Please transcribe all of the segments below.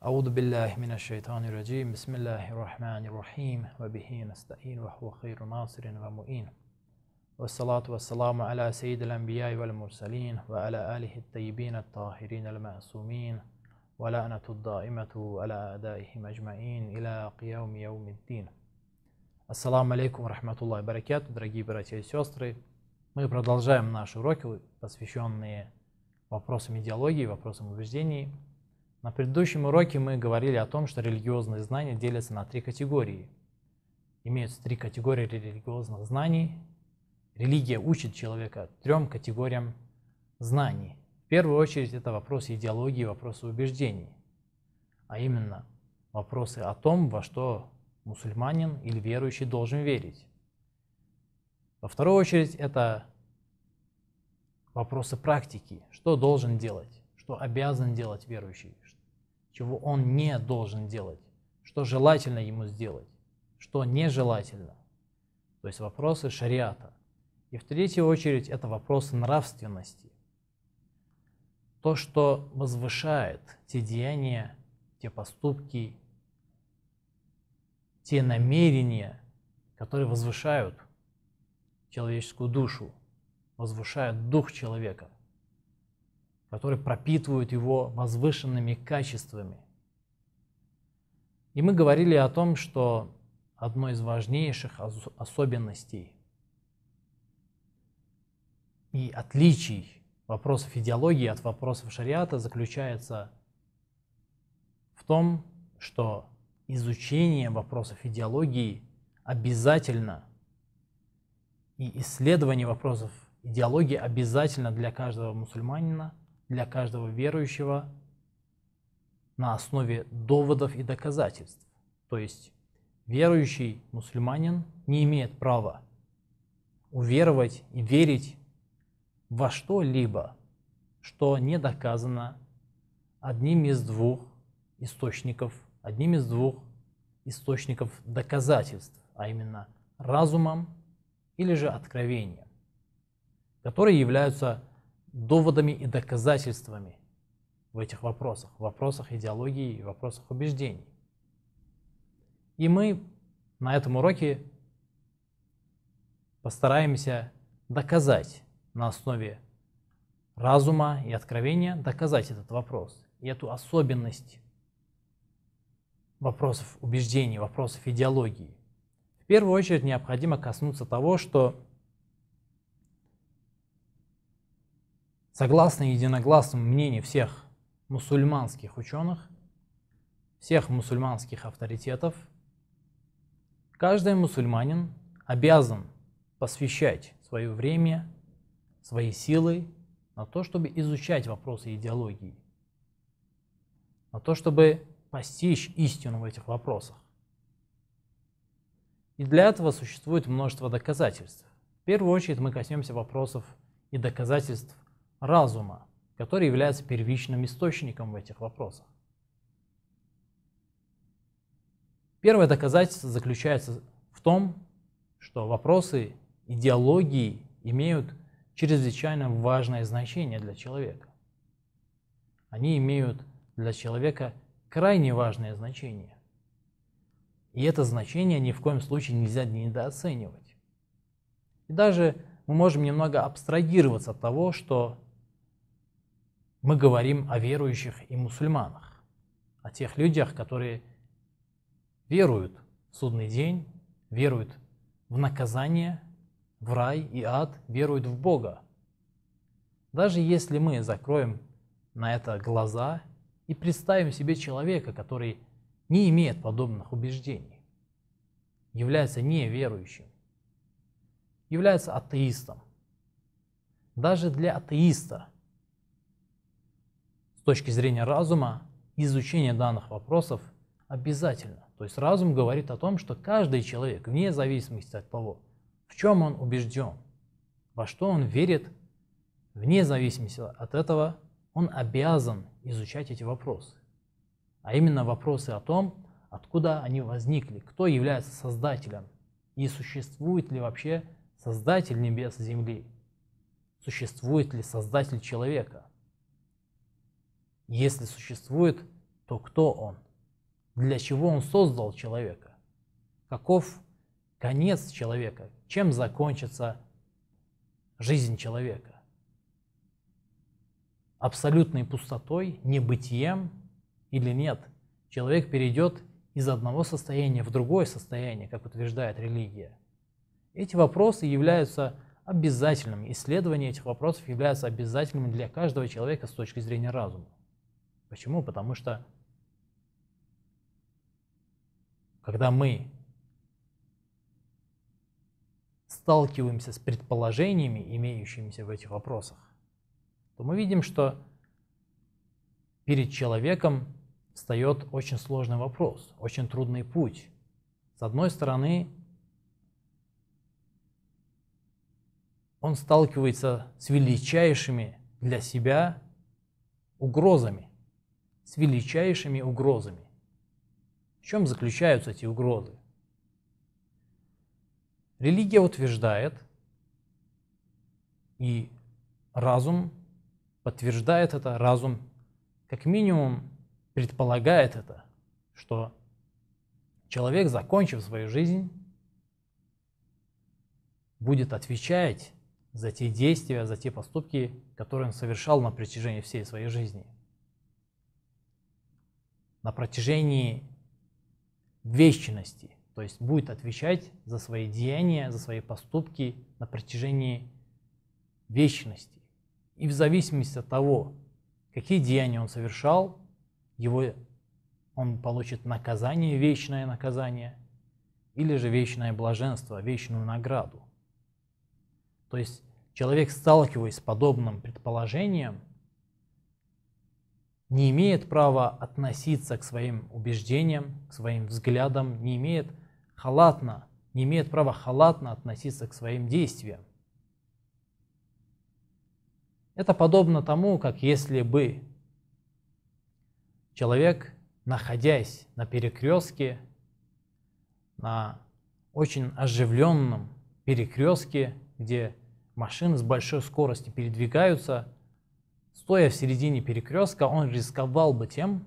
أعوذ بالله من الشيطان الرجيم بسم الله الرحمن الرحيم وبه نستعين وهو خير ناصر ومؤين والصلاة والسلام على سيد الأنبياء والمرسلين وعلى آله الطيبين الطاهرين المعصومين ولعنة الدائمة على أعدائهم أجمعين إلى قيام يوم الدين Ассаламу алейкум рахматуллах баракату, дорогие братья и сестры. Мы продолжаем наши уроки, посвященные вопросам идеологии, вопросам убеждений – На предыдущем уроке мы говорили о том, что религиозные знания делятся на три категории. Имеются три категории религиозных знаний. Религия учит человека трем категориям знаний. В первую очередь это вопросы идеологии, вопросы убеждений, а именно вопросы о том, во что мусульманин или верующий должен верить. Во вторую очередь это вопросы практики, что должен делать, что обязан делать верующий, чего он не должен делать, что желательно ему сделать, что нежелательно. То есть вопросы шариата. И в третью очередь это вопросы нравственности. То, что возвышает те деяния, те поступки, те намерения, которые возвышают человеческую душу, возвышают дух человека – которые пропитывают его возвышенными качествами. И мы говорили о том, что одной из важнейших особенностей и отличий вопросов идеологии от вопросов шариата заключается в том, что изучение вопросов идеологии обязательно и исследование вопросов идеологии обязательно для каждого мусульманина – для каждого верующего на основе доводов и доказательств. То есть верующий мусульманин не имеет права уверовать и верить во что-либо, что не доказано одним из двух источников, одним из двух источников доказательств, а именно разумом или же откровением, которые являются доводами и доказательствами в этих вопросах, в вопросах идеологии и вопросах убеждений. И мы на этом уроке постараемся доказать на основе разума и откровения, доказать этот вопрос и эту особенность вопросов убеждений, вопросов идеологии. В первую очередь необходимо коснуться того, что Согласно единогласному мнению всех мусульманских ученых, всех мусульманских авторитетов, каждый мусульманин обязан посвящать свое время, свои силы на то, чтобы изучать вопросы идеологии, на то, чтобы постичь истину в этих вопросах. И для этого существует множество доказательств. В первую очередь мы коснемся вопросов и доказательств разума, который является первичным источником в этих вопросах. Первое доказательство заключается в том, что вопросы идеологии имеют чрезвычайно важное значение для человека. Они имеют для человека крайне важное значение. И это значение ни в коем случае нельзя недооценивать. И даже мы можем немного абстрагироваться от того, что мы говорим о верующих и мусульманах, о тех людях, которые веруют в судный день, веруют в наказание, в рай и ад, веруют в Бога. Даже если мы закроем на это глаза и представим себе человека, который не имеет подобных убеждений, является неверующим, является атеистом. Даже для атеиста – с точки зрения разума, изучение данных вопросов обязательно. То есть разум говорит о том, что каждый человек, вне зависимости от того, в чем он убежден, во что он верит, вне зависимости от этого, он обязан изучать эти вопросы. А именно вопросы о том, откуда они возникли, кто является создателем и существует ли вообще создатель небес и земли, существует ли создатель человека. Если существует, то кто он? Для чего он создал человека? Каков конец человека? Чем закончится жизнь человека? Абсолютной пустотой, небытием или нет? Человек перейдет из одного состояния в другое состояние, как утверждает религия. Эти вопросы являются обязательными, исследование этих вопросов является обязательным для каждого человека с точки зрения разума. Почему? Потому что когда мы сталкиваемся с предположениями, имеющимися в этих вопросах, то мы видим, что перед человеком встает очень сложный вопрос, очень трудный путь. С одной стороны, он сталкивается с величайшими для себя угрозами с величайшими угрозами. В чем заключаются эти угрозы? Религия утверждает, и разум подтверждает это, разум как минимум предполагает это, что человек, закончив свою жизнь, будет отвечать за те действия, за те поступки, которые он совершал на протяжении всей своей жизни – на протяжении вечности. То есть будет отвечать за свои деяния, за свои поступки на протяжении вечности. И в зависимости от того, какие деяния он совершал, его, он получит наказание, вечное наказание, или же вечное блаженство, вечную награду. То есть человек, сталкиваясь с подобным предположением – не имеет права относиться к своим убеждениям, к своим взглядам, не имеет халатно, не имеет права халатно относиться к своим действиям. Это подобно тому, как если бы человек, находясь на перекрестке, на очень оживленном перекрестке, где машины с большой скоростью передвигаются – Стоя в середине перекрестка, он рисковал бы тем,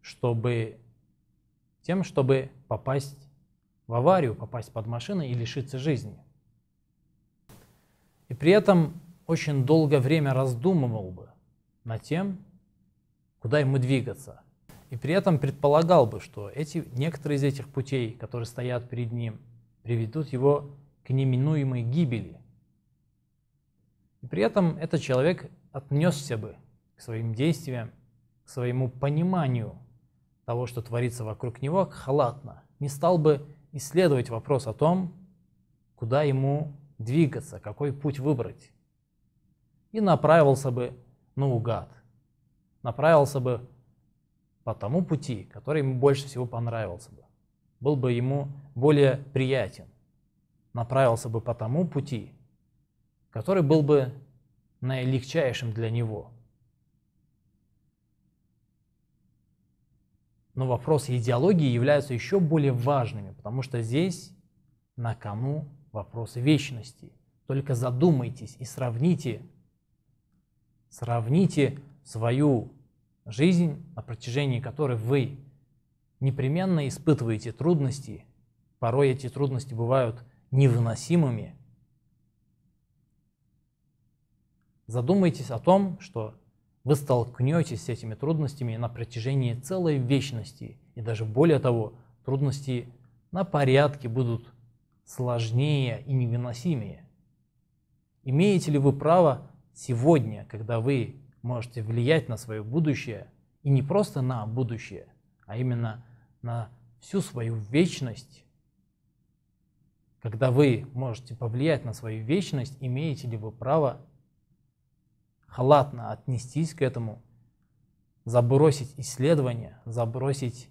чтобы, тем, чтобы попасть в аварию, попасть под машину и лишиться жизни. И при этом очень долгое время раздумывал бы над тем, куда ему двигаться. И при этом предполагал бы, что эти, некоторые из этих путей, которые стоят перед ним, приведут его к неминуемой гибели – и при этом этот человек отнесся бы к своим действиям, к своему пониманию того, что творится вокруг него, халатно. Не стал бы исследовать вопрос о том, куда ему двигаться, какой путь выбрать. И направился бы наугад. Направился бы по тому пути, который ему больше всего понравился бы. Был бы ему более приятен. Направился бы по тому пути, который был бы наилегчайшим для него. Но вопросы идеологии являются еще более важными, потому что здесь на кону вопросы вечности. Только задумайтесь и сравните, сравните свою жизнь, на протяжении которой вы непременно испытываете трудности, порой эти трудности бывают невыносимыми – Задумайтесь о том, что вы столкнетесь с этими трудностями на протяжении целой вечности. И даже более того, трудности на порядке будут сложнее и невыносимее. Имеете ли вы право сегодня, когда вы можете влиять на свое будущее, и не просто на будущее, а именно на всю свою вечность, когда вы можете повлиять на свою вечность, имеете ли вы право халатно отнестись к этому, забросить исследования, забросить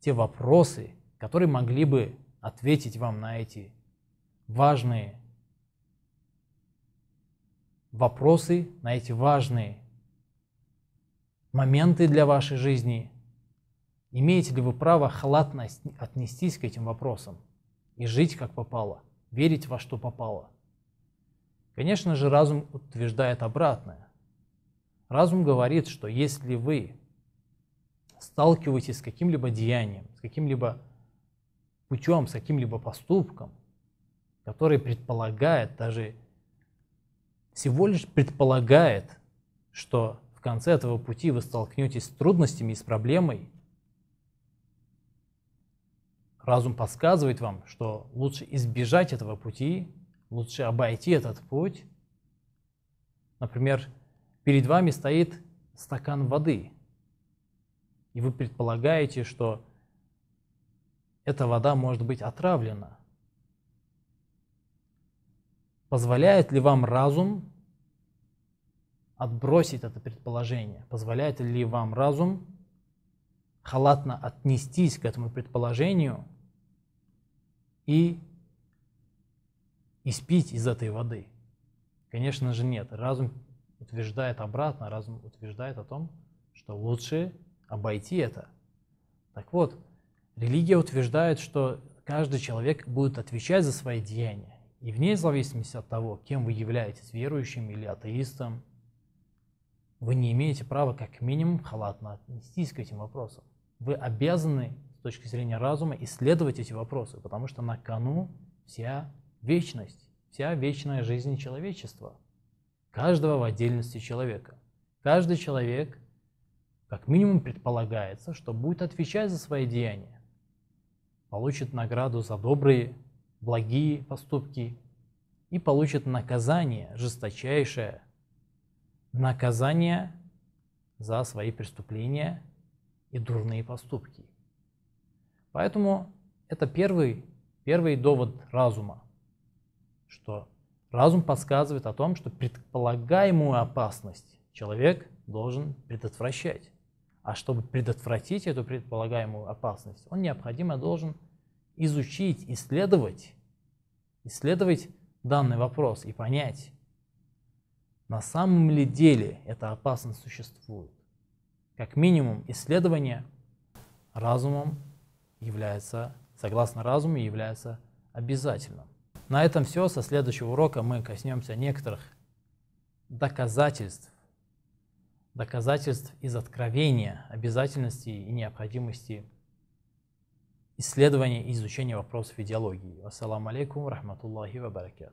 те вопросы, которые могли бы ответить вам на эти важные вопросы, на эти важные моменты для вашей жизни. Имеете ли вы право халатно отнестись к этим вопросам и жить как попало, верить во что попало – Конечно же, разум утверждает обратное. Разум говорит, что если вы сталкиваетесь с каким-либо деянием, с каким-либо путем, с каким-либо поступком, который предполагает, даже всего лишь предполагает, что в конце этого пути вы столкнетесь с трудностями и с проблемой, разум подсказывает вам, что лучше избежать этого пути, лучше обойти этот путь. Например, перед вами стоит стакан воды, и вы предполагаете, что эта вода может быть отравлена. Позволяет ли вам разум отбросить это предположение? Позволяет ли вам разум халатно отнестись к этому предположению и и спить из этой воды? Конечно же нет. Разум утверждает обратно, разум утверждает о том, что лучше обойти это. Так вот, религия утверждает, что каждый человек будет отвечать за свои деяния. И вне зависимости от того, кем вы являетесь, верующим или атеистом, вы не имеете права как минимум халатно отнестись к этим вопросам. Вы обязаны с точки зрения разума исследовать эти вопросы, потому что на кону вся вечность, вся вечная жизнь человечества, каждого в отдельности человека. Каждый человек, как минимум, предполагается, что будет отвечать за свои деяния, получит награду за добрые, благие поступки и получит наказание, жесточайшее наказание за свои преступления и дурные поступки. Поэтому это первый, первый довод разума – что разум подсказывает о том, что предполагаемую опасность человек должен предотвращать. А чтобы предотвратить эту предполагаемую опасность, он необходимо должен изучить, исследовать, исследовать данный вопрос и понять, на самом ли деле эта опасность существует. Как минимум, исследование разумом является, согласно разуму, является обязательным. На этом все. Со следующего урока мы коснемся некоторых доказательств, доказательств из откровения, обязательности и необходимости исследования и изучения вопросов идеологии. Ассаламу алейкум, рахматуллахи ва баракату.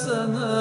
sana